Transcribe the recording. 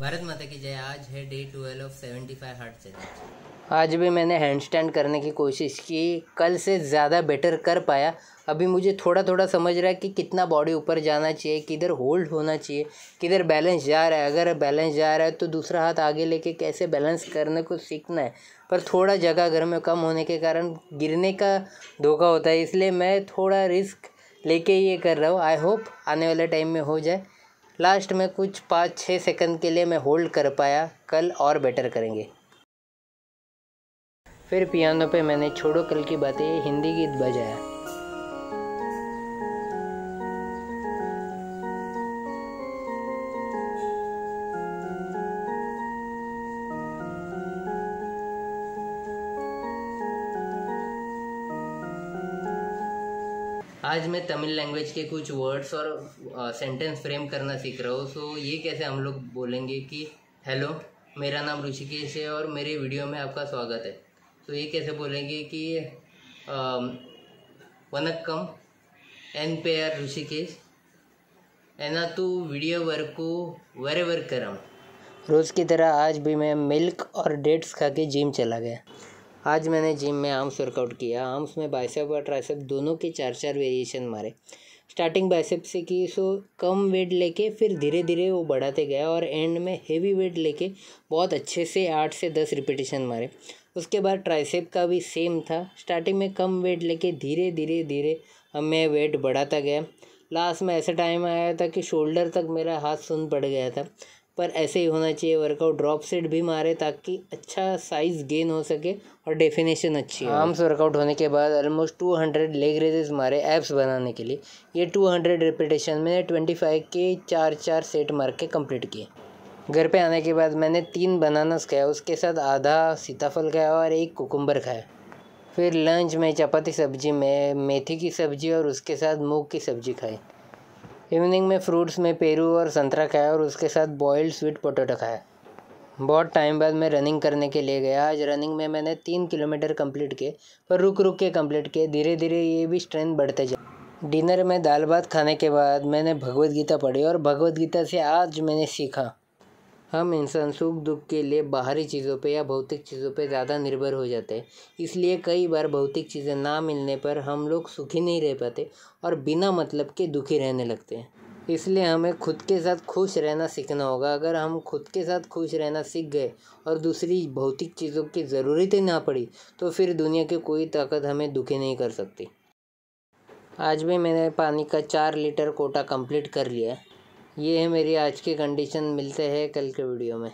भारत माता की जय आज है day twelve of seventy five hard challenge आज भी मैंने हैंड स्टैंड करने की कोशिश की कल से ज़्यादा बेटर कर पाया अभी मुझे थोड़ा थोड़ा समझ रहा है कि कितना बॉडी ऊपर जाना चाहिए किधर होल्ड होना चाहिए किधर बैलेंस जा रहा है अगर बैलेंस जा रहा है तो दूसरा हाथ आगे लेके कैसे बैलेंस करने को सीखना है पर थोड़ा जगह घर में कम होने के कारण गिरने का धोखा होता है इसलिए मैं थोड़ा रिस्क लेके ये कर रहा हूँ आई होप आने वाले टाइम में हो जाए लास्ट में कुछ पाँच छः सेकंड के लिए मैं होल्ड कर पाया कल और बेटर करेंगे फिर पियानो पे मैंने छोड़ो कल की बातें हिंदी गीत बजाया आज मैं तमिल लैंग्वेज के कुछ वर्ड्स और सेंटेंस uh, फ्रेम करना सीख रहा हूँ सो ये कैसे हम लोग बोलेंगे कि हेलो मेरा नाम ऋषिकेश है और मेरे वीडियो में आपका स्वागत है तो ये कैसे बोलेंगे कि um, वनक्कम एन पे आर ऋषिकेश एना तू वीडियो वर्क को वरे वर्क करम रोज़ की तरह आज भी मैं मिल्क और डेट्स खा के जिम चला गया आज मैंने जिम में आर्म्स वर्कआउट किया आर्म्स में बाइसेप और ट्राइसेप दोनों के चार चार वेरिएशन मारे स्टार्टिंग बाइसेप से की सो कम वेट लेके फिर धीरे धीरे वो बढ़ाते गया और एंड में हेवी वेट लेके बहुत अच्छे से आठ से दस रिपीटेशन मारे उसके बाद ट्राइसेप का भी सेम था स्टार्टिंग में कम वेट लेके धीरे धीरे धीरे हमें वेट बढ़ाता गया लास्ट में ऐसा टाइम आया था कि शोल्डर तक मेरा हाथ सुन पड़ गया था पर ऐसे ही होना चाहिए वर्कआउट ड्रॉप सेट भी मारे ताकि अच्छा साइज़ गेन हो सके और डेफिनेशन अच्छी हो आर्म्स वर्कआउट होने के बाद almost two hundred leg raises मारे एप्स बनाने के लिए ये टू हंड्रेड रिपीटेशन मैंने ट्वेंटी फाइव के चार चार सेट मार के कम्प्लीट किए घर पे आने के बाद मैंने तीन बनानास खाया उसके साथ आधा सीताफल खाया और एक कुकुम्बर खाया फिर लंच में चपाती सब्जी में मेथी की सब्जी और उसके साथ मूंग की सब्जी खाई इवनिंग में फ्रूट्स में पेरू और संतरा खाया और उसके साथ बॉयल्ड स्वीट पोटैटो खाया बहुत टाइम बाद मैं रनिंग करने के लिए गया आज रनिंग में मैंने तीन किलोमीटर कंप्लीट किए पर रुक रुक के कंप्लीट किए धीरे धीरे ये भी स्ट्रेंथ बढ़ते जाए डिनर में दाल भात खाने के बाद मैंने भगवत गीता पढ़ी और भगवत गीता से आज मैंने सीखा हम इंसान सुख दुख के लिए बाहरी चीज़ों पे या भौतिक चीज़ों पे ज़्यादा निर्भर हो जाते हैं इसलिए कई बार भौतिक चीज़ें ना मिलने पर हम लोग सुखी नहीं रह पाते और बिना मतलब के दुखी रहने लगते हैं इसलिए हमें खुद के साथ खुश रहना सीखना होगा अगर हम खुद के साथ खुश रहना सीख गए और दूसरी भौतिक चीज़ों की ज़रूरत ही ना पड़ी तो फिर दुनिया की कोई ताकत हमें दुखी नहीं कर सकती आज भी मैंने पानी का चार लीटर कोटा कंप्लीट कर लिया ये है मेरी आज की कंडीशन मिलते हैं कल के वीडियो में